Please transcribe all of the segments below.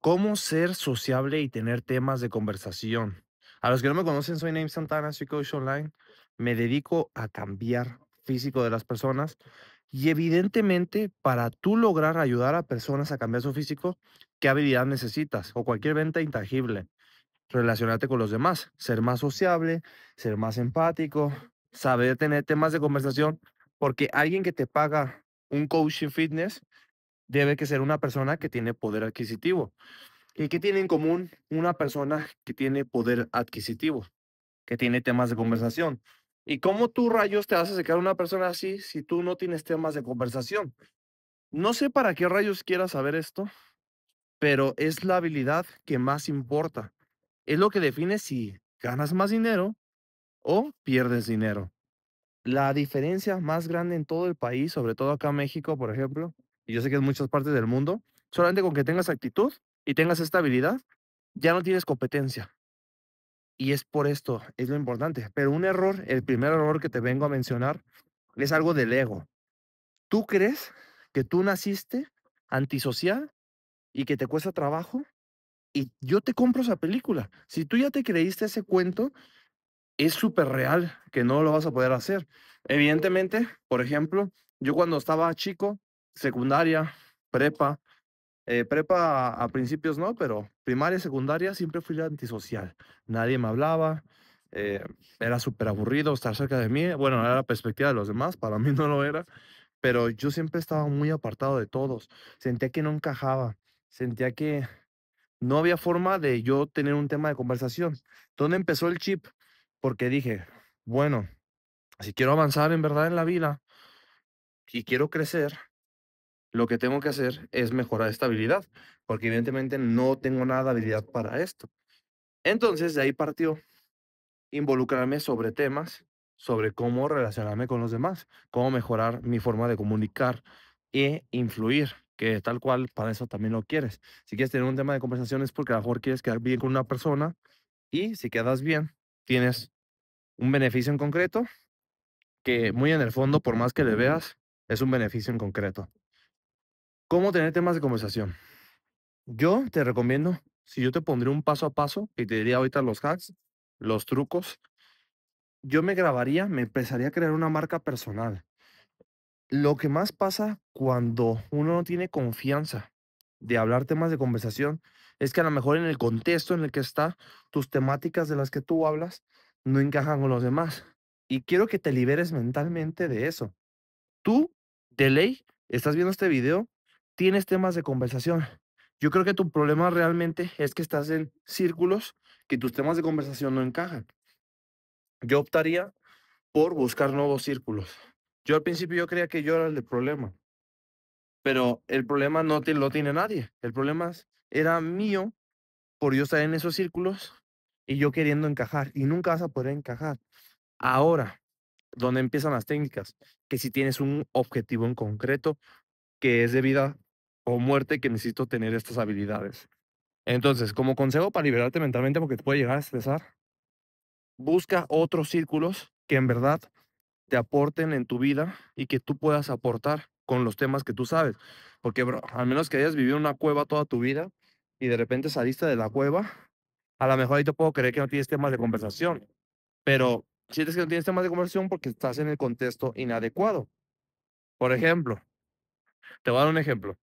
cómo ser sociable y tener temas de conversación. A los que no me conocen, soy Name Santana, soy coach online. Me dedico a cambiar físico de las personas y evidentemente para tú lograr ayudar a personas a cambiar su físico, ¿qué habilidad necesitas? O cualquier venta intangible. Relacionarte con los demás, ser más sociable, ser más empático, saber tener temas de conversación, porque alguien que te paga un coaching fitness debe que ser una persona que tiene poder adquisitivo. ¿Y qué tiene en común una persona que tiene poder adquisitivo? Que tiene temas de conversación. ¿Y cómo tú, rayos, te haces acercar a una persona así si tú no tienes temas de conversación? No sé para qué rayos quieras saber esto, pero es la habilidad que más importa. Es lo que define si ganas más dinero o pierdes dinero. La diferencia más grande en todo el país, sobre todo acá en México, por ejemplo, y yo sé que en muchas partes del mundo, solamente con que tengas actitud y tengas esta habilidad, ya no tienes competencia. Y es por esto, es lo importante. Pero un error, el primer error que te vengo a mencionar, es algo del ego. ¿Tú crees que tú naciste antisocial y que te cuesta trabajo? Y yo te compro esa película. Si tú ya te creíste ese cuento, es súper real que no lo vas a poder hacer. Evidentemente, por ejemplo, yo cuando estaba chico, secundaria, prepa. Eh, prepa a, principios no, pero primaria, y secundaria siempre fui antisocial. Nadie me hablaba, eh, era súper aburrido estar cerca de mí. Bueno, era la perspectiva de los demás, para mí no lo era, pero yo siempre estaba muy apartado de todos. Sentía que no encajaba, sentía que no había forma de yo tener un tema de conversación. ¿Dónde empezó el chip? Porque dije, bueno, si quiero avanzar en verdad en la vida y quiero crecer, lo que tengo que hacer es mejorar esta habilidad, porque evidentemente no tengo nada de habilidad para esto. Entonces, de ahí partió involucrarme sobre temas, sobre cómo relacionarme con los demás, cómo mejorar mi forma de comunicar e influir, que tal cual para eso también lo quieres. Si quieres tener un tema de conversación es porque a lo mejor quieres quedar bien con una persona y si quedas bien, tienes un beneficio en concreto que muy en el fondo, por más que le veas, es un beneficio en concreto. ¿Cómo tener temas de conversación? Yo te recomiendo, si yo te pondría un paso a paso y te diría ahorita los hacks, los trucos, yo me grabaría, me empezaría a crear una marca personal. Lo que más pasa cuando uno no tiene confianza de hablar temas de conversación es que a lo mejor en el contexto en el que está, tus temáticas de las que tú hablas no encajan con los demás. Y quiero que te liberes mentalmente de eso. Tú, de ley, estás viendo este video tienes temas de conversación. Yo creo que tu problema realmente es que estás en círculos que tus temas de conversación no encajan. Yo optaría por buscar nuevos círculos. Yo al principio yo creía que yo era el problema, pero el problema no te, lo tiene nadie. El problema era mío por yo estar en esos círculos y yo queriendo encajar y nunca vas a poder encajar. Ahora, donde empiezan las técnicas, que si tienes un objetivo en concreto que es de vida o muerte que necesito tener estas habilidades. Entonces, como consejo para liberarte mentalmente, porque te puede llegar a estresar, busca otros círculos que en verdad te aporten en tu vida y que tú puedas aportar con los temas que tú sabes. Porque, al menos que hayas vivido en una cueva toda tu vida y de repente saliste de la cueva, a lo mejor ahí te puedo creer que no tienes temas de conversación. Pero sientes que no tienes temas de conversación porque estás en el contexto inadecuado. Por ejemplo, te voy a dar un ejemplo.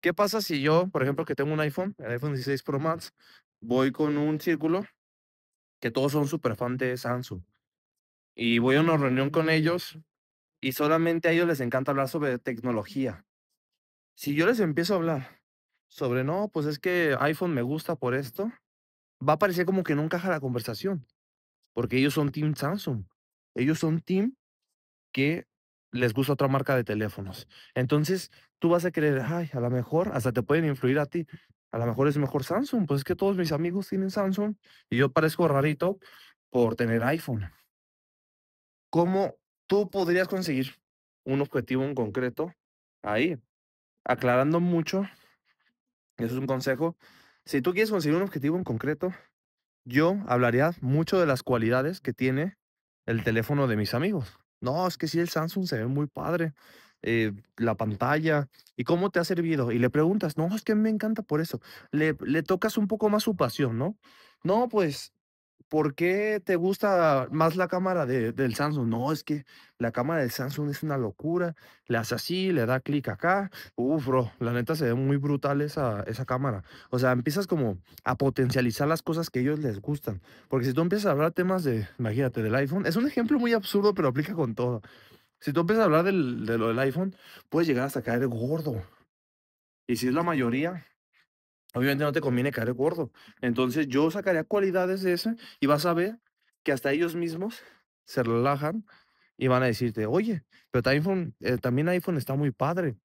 ¿Qué pasa si yo, por ejemplo, que tengo un iPhone, el iPhone 16 Pro Max, voy con un círculo que todos son súper fan de Samsung y voy a una reunión con ellos y solamente a ellos les encanta hablar sobre tecnología. Si yo les empiezo a hablar sobre, no, pues es que iPhone me gusta por esto, va a parecer como que no encaja la conversación, porque ellos son Team Samsung, ellos son Team que les gusta otra marca de teléfonos. Entonces, tú vas a creer, ay, a lo mejor hasta te pueden influir a ti. A lo mejor es mejor Samsung. Pues es que todos mis amigos tienen Samsung y yo parezco rarito por tener iPhone. ¿Cómo tú podrías conseguir un objetivo en concreto ahí? Aclarando mucho, eso es un consejo. Si tú quieres conseguir un objetivo en concreto, yo hablaría mucho de las cualidades que tiene el teléfono de mis amigos. No, es que si el Samsung se ve muy padre. Eh, la pantalla y cómo te ha servido. Y le preguntas, no, es que me encanta por eso. Le, le tocas un poco más su pasión, ¿no? No, pues, ¿por qué te gusta más la cámara de, del Samsung? No, es que la cámara del Samsung es una locura. Le hace así, le da clic acá. ufro la neta se ve muy brutal esa, esa cámara. O sea, empiezas como a potencializar las cosas que a ellos les gustan. Porque si tú empiezas a hablar temas de, imagínate, del iPhone, es un ejemplo muy absurdo, pero aplica con todo. Si tú empiezas a hablar del, de lo del iPhone, puedes llegar hasta caer gordo. Y si es la mayoría, obviamente no te conviene caer gordo. Entonces yo sacaría cualidades de ese y vas a ver que hasta ellos mismos se relajan y van a decirte, oye, pero iPhone, eh, también iPhone está muy padre.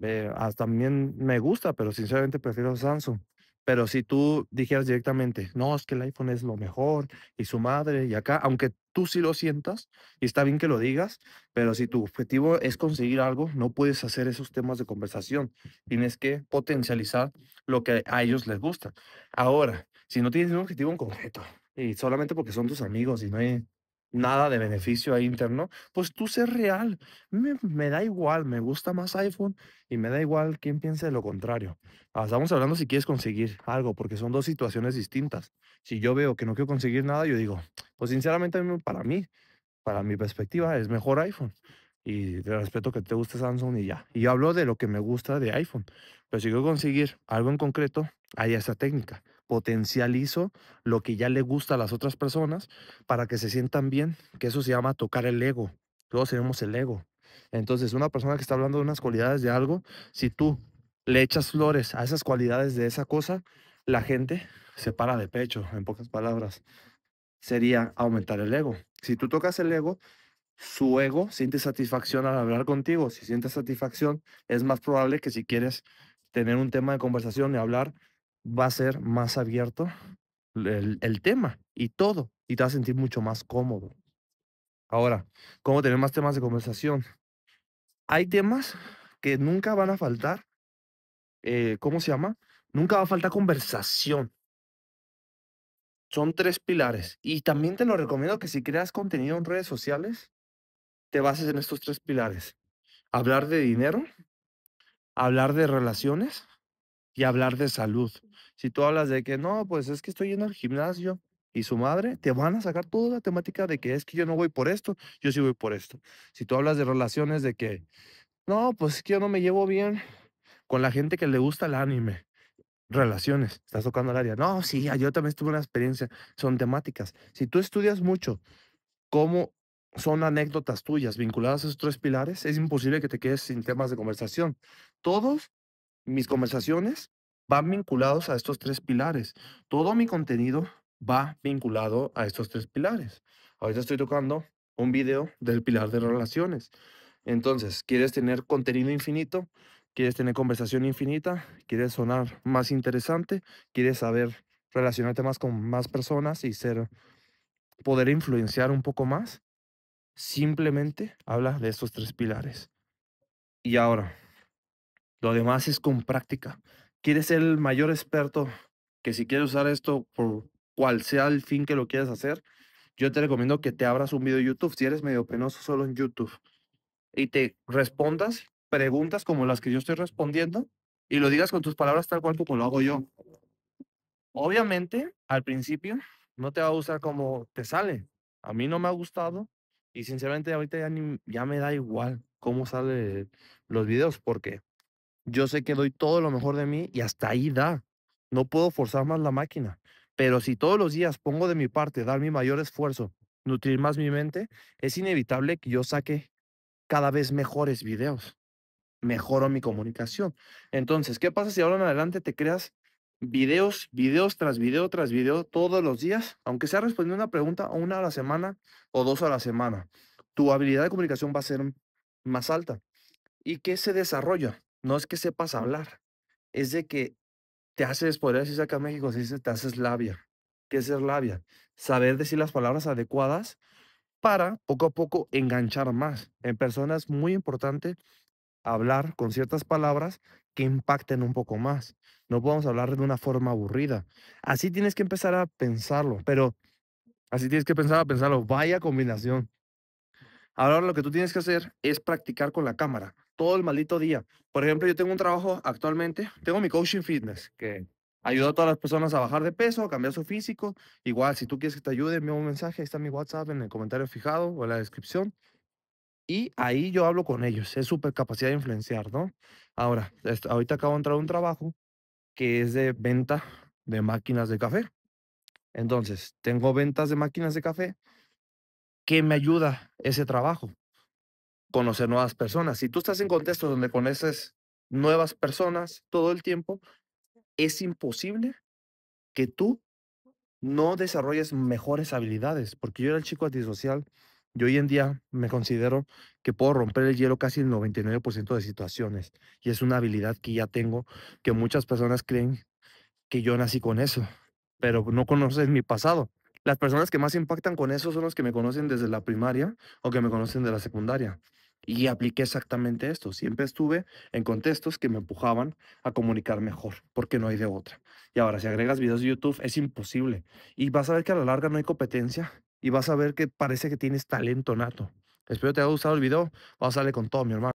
Eh, también me gusta, pero sinceramente prefiero Samsung. Pero si tú dijeras directamente, no, es que el iPhone es lo mejor y su madre y acá, aunque tú sí lo sientas y está bien que lo digas, pero si tu objetivo es conseguir algo, no puedes hacer esos temas de conversación. Tienes que potencializar lo que a ellos les gusta. Ahora, si no tienes un objetivo en concreto y solamente porque son tus amigos y no hay nada de beneficio ahí interno, pues tú ser real. Me, da igual, me gusta más iPhone y me da igual quién piense lo contrario. Ah, estamos hablando si quieres conseguir algo, porque son dos situaciones distintas. Si yo veo que no quiero conseguir nada, yo digo, pues sinceramente para mí, para mi perspectiva, es mejor iPhone. Y te respeto que te guste Samsung y ya. Y yo hablo de lo que me gusta de iPhone. Pero si quiero conseguir algo en concreto, hay esa técnica potencializo lo que ya le gusta a las otras personas para que se sientan bien, que eso se llama tocar el ego. Todos tenemos el ego. Entonces, una persona que está hablando de unas cualidades de algo, si tú le echas flores a esas cualidades de esa cosa, la gente se para de pecho, en pocas palabras. Sería aumentar el ego. Si tú tocas el ego, su ego siente satisfacción al hablar contigo. Si siente satisfacción, es más probable que si quieres tener un tema de conversación y hablar, va a ser más abierto el, tema y todo, y te vas a sentir mucho más cómodo. Ahora, ¿cómo tener más temas de conversación? Hay temas que nunca van a faltar, eh, ¿cómo se llama? Nunca va a faltar conversación. Son tres pilares. Y también te lo recomiendo que si creas contenido en redes sociales, te bases en estos tres pilares. Hablar de dinero, hablar de relaciones y hablar de salud. Si tú hablas de que no, pues es que estoy en el gimnasio y su madre, te van a sacar toda la temática de que es que yo no voy por esto, yo sí voy por esto. Si tú hablas de relaciones de que no, pues es que yo no me llevo bien con la gente que le gusta el anime. Relaciones, estás tocando el área. No, sí, yo también tuve una experiencia. Son temáticas. Si tú estudias mucho cómo son anécdotas tuyas vinculadas a esos tres pilares, es imposible que te quedes sin temas de conversación. Todos mis conversaciones van vinculados a estos tres pilares. Todo mi contenido va vinculado a estos tres pilares. Ahorita estoy tocando un video del pilar de relaciones. Entonces, ¿quieres tener contenido infinito? ¿Quieres tener conversación infinita? ¿Quieres sonar más interesante? ¿Quieres saber relacionarte más con más personas y ser poder influenciar un poco más? Simplemente habla de estos tres pilares. Y ahora, lo demás es con práctica. Quieres ser el mayor experto que si quieres usar esto por cual sea el fin que lo quieras hacer, yo te recomiendo que te abras un video de YouTube, si eres medio penoso solo en YouTube, y te respondas preguntas como las que yo estoy respondiendo y lo digas con tus palabras tal cual como lo hago yo. Obviamente, al principio no te va a gustar como te sale. A mí no me ha gustado y sinceramente ahorita ya, ya me da igual cómo salen los videos porque yo sé que doy todo lo mejor de mí y hasta ahí da. No puedo forzar más la máquina. Pero si todos los días pongo de mi parte, dar mi mayor esfuerzo, nutrir más mi mente, es inevitable que yo saque cada vez mejores videos. Mejoro mi comunicación. Entonces, ¿qué pasa si ahora en adelante te creas videos, videos tras video tras video todos los días, aunque sea respondiendo una pregunta una a la semana o dos a la semana? Tu habilidad de comunicación va a ser más alta. ¿Y qué se desarrolla? no es que sepas hablar, es de que te haces, podría si acá en México, se dice, te haces labia. ¿Qué es ser labia? Saber decir las palabras adecuadas para poco a poco enganchar más. En personas es muy importante hablar con ciertas palabras que impacten un poco más. No podemos hablar de una forma aburrida. Así tienes que empezar a pensarlo, pero así tienes que pensar a pensarlo. Vaya combinación. Ahora lo que tú tienes que hacer es practicar con la cámara todo el maldito día. Por ejemplo, yo tengo un trabajo actualmente, tengo mi coaching fitness, que ayuda a todas las personas a bajar de peso, a cambiar su físico. Igual, si tú quieres que te ayude, envíame un mensaje, ahí está mi WhatsApp en el comentario fijado o en la descripción. Y ahí yo hablo con ellos, es súper capacidad de influenciar, ¿no? Ahora, ahorita acabo de entrar a un trabajo que es de venta de máquinas de café. Entonces, tengo ventas de máquinas de café que me ayuda ese trabajo conocer nuevas personas. Si tú estás en contextos donde conoces nuevas personas todo el tiempo, es imposible que tú no desarrolles mejores habilidades, porque yo era el chico antisocial y hoy en día me considero que puedo romper el hielo casi el 99% de situaciones y es una habilidad que ya tengo, que muchas personas creen que yo nací con eso, pero no conocen mi pasado. Las personas que más impactan con eso son los que me conocen desde la primaria o que me conocen de la secundaria. Y apliqué exactamente esto. Siempre estuve en contextos que me empujaban a comunicar mejor, porque no hay de otra. Y ahora, si agregas videos de YouTube, es imposible. Y vas a ver que a la larga no hay competencia y vas a ver que parece que tienes talento nato. Espero te haya gustado el video. Vamos a darle con todo, mi hermano.